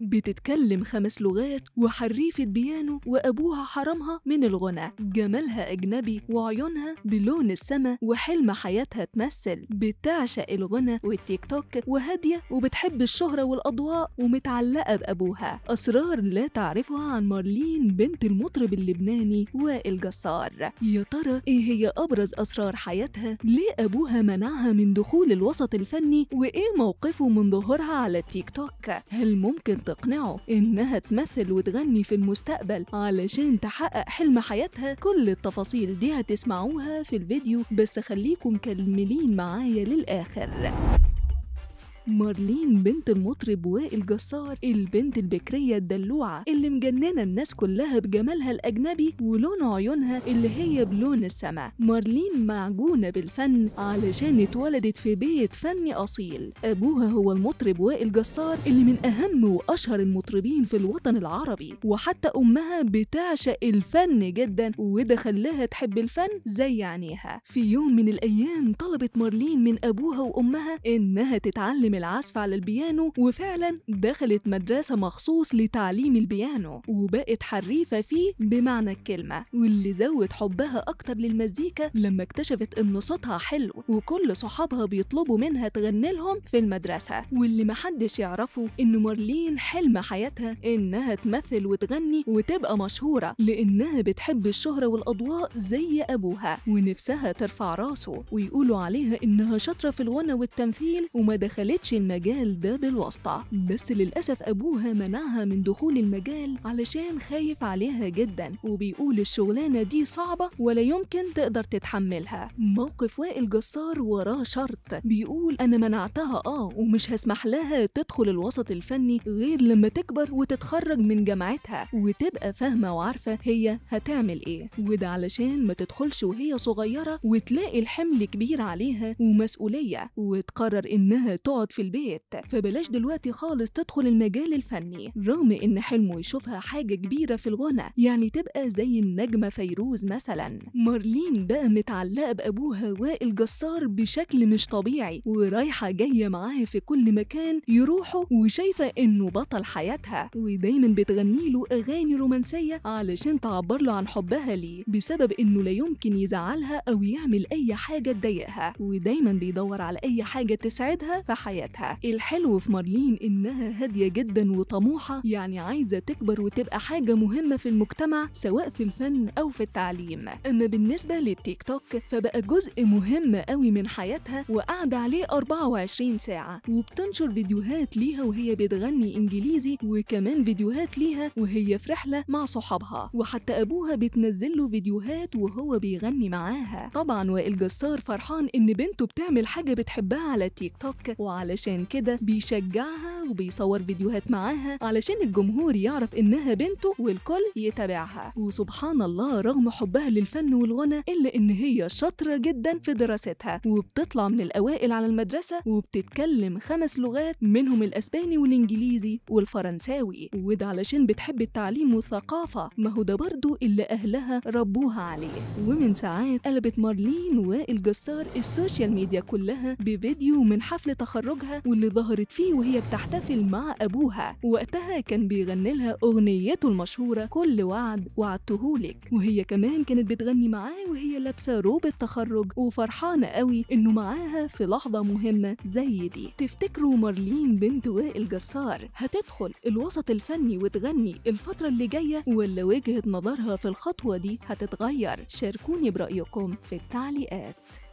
بتتكلم خمس لغات وحريفة بيانو وأبوها حرمها من الغنى جمالها أجنبي وعيونها بلون السما وحلم حياتها تمثل بتعشق الغنى والتيك توك وهادية وبتحب الشهرة والأضواء ومتعلقة بأبوها أسرار لا تعرفها عن مارلين بنت المطرب اللبناني وائل جسار يا ترى إيه هي أبرز أسرار حياتها ليه أبوها منعها من دخول الوسط الفني وإيه موقفه من ظهورها على التيك توك هل ممكن تقنعه إنها تمثل وتغني في المستقبل علشان تحقق حلم حياتها كل التفاصيل دي هتسمعوها في الفيديو بس خليكم مكملين معايا للآخر مارلين بنت المطرب وائل جسار البنت البكرية الدلوعة اللي مجننة الناس كلها بجمالها الأجنبي ولون عيونها اللي هي بلون السما مارلين معجونة بالفن علشان اتولدت في بيت فني أصيل أبوها هو المطرب وائل جسار اللي من أهم وأشهر المطربين في الوطن العربي وحتى أمها بتعشق الفن جدا وده خلاها تحب الفن زي عينيها في يوم من الأيام طلبت مارلين من أبوها وأمها إنها تتعلم العزف على البيانو وفعلا دخلت مدرسة مخصوص لتعليم البيانو وبقت حريفة فيه بمعنى الكلمة واللي زود حبها أكتر للمزيكا لما اكتشفت إن صوتها حلو وكل صحابها بيطلبوا منها تغني لهم في المدرسة واللي محدش يعرفه إن مارلين حلم حياتها إنها تمثل وتغني وتبقى مشهورة لإنها بتحب الشهرة والأضواء زي أبوها ونفسها ترفع راسه ويقولوا عليها إنها شاطرة في الغنى والتمثيل وما دخلتش تخش المجال ده بالواسطة بس للأسف أبوها منعها من دخول المجال علشان خايف عليها جدا وبيقول الشغلانة دي صعبة ولا يمكن تقدر تتحملها موقف وائل جسار وراه شرط بيقول أنا منعتها آه ومش هسمح لها تدخل الوسط الفني غير لما تكبر وتتخرج من جامعتها وتبقى فاهمة وعارفة هي هتعمل إيه وده علشان ما تدخلش وهي صغيرة وتلاقي الحمل كبير عليها ومسؤولية وتقرر إنها تقعد تقعد في البيت فبلاش دلوقتي خالص تدخل المجال الفني رغم ان حلمه يشوفها حاجة كبيرة في الغنى يعني تبقى زي النجمة فيروز مثلا مارلين بقى متعلقة بأبوها وائل جسار بشكل مش طبيعي ورايحة جاية معاه في كل مكان يروحه وشايفة انه بطل حياتها ودايما بتغني له اغاني رومانسية علشان تعبر له عن حبها ليه بسبب انه لا يمكن يزعلها او يعمل اي حاجة تضايقها ودايما بيدور على اي حاجة تسعدها في حياتها حياتها الحلو في مارلين إنها هادية جدا وطموحة يعني عايزة تكبر وتبقى حاجة مهمة في المجتمع سواء في الفن أو في التعليم أما بالنسبة للتيك توك فبقى جزء مهم قوي من حياتها وقاعدة عليه 24 ساعة وبتنشر فيديوهات ليها وهي بتغني إنجليزي وكمان فيديوهات ليها وهي في رحلة مع صحابها وحتى أبوها بتنزل له فيديوهات وهو بيغني معاها طبعا وائل جسار فرحان إن بنته بتعمل حاجة بتحبها على تيك توك وعلى علشان كده بيشجعها وبيصور فيديوهات معاها علشان الجمهور يعرف إنها بنته والكل يتابعها وسبحان الله رغم حبها للفن والغنى إلا إن هي شاطرة جدا في دراستها وبتطلع من الأوائل على المدرسة وبتتكلم خمس لغات منهم الأسباني والإنجليزي والفرنساوي وده علشان بتحب التعليم والثقافة ما هو ده برضه اللي أهلها ربوها عليه ومن ساعات قلبت مارلين وائل جسار السوشيال ميديا كلها بفيديو من حفل تخرج زوجها واللي ظهرت فيه وهي بتحتفل مع أبوها وقتها كان بيغني لها أغنيته المشهورة كل وعد وعدتهولك وهي كمان كانت بتغني معاه وهي لابسة روب التخرج وفرحانة قوي إنه معاها في لحظة مهمة زي دي تفتكروا مارلين بنت وائل جسار هتدخل الوسط الفني وتغني الفترة اللي جاية ولا وجهة نظرها في الخطوة دي هتتغير شاركوني برأيكم في التعليقات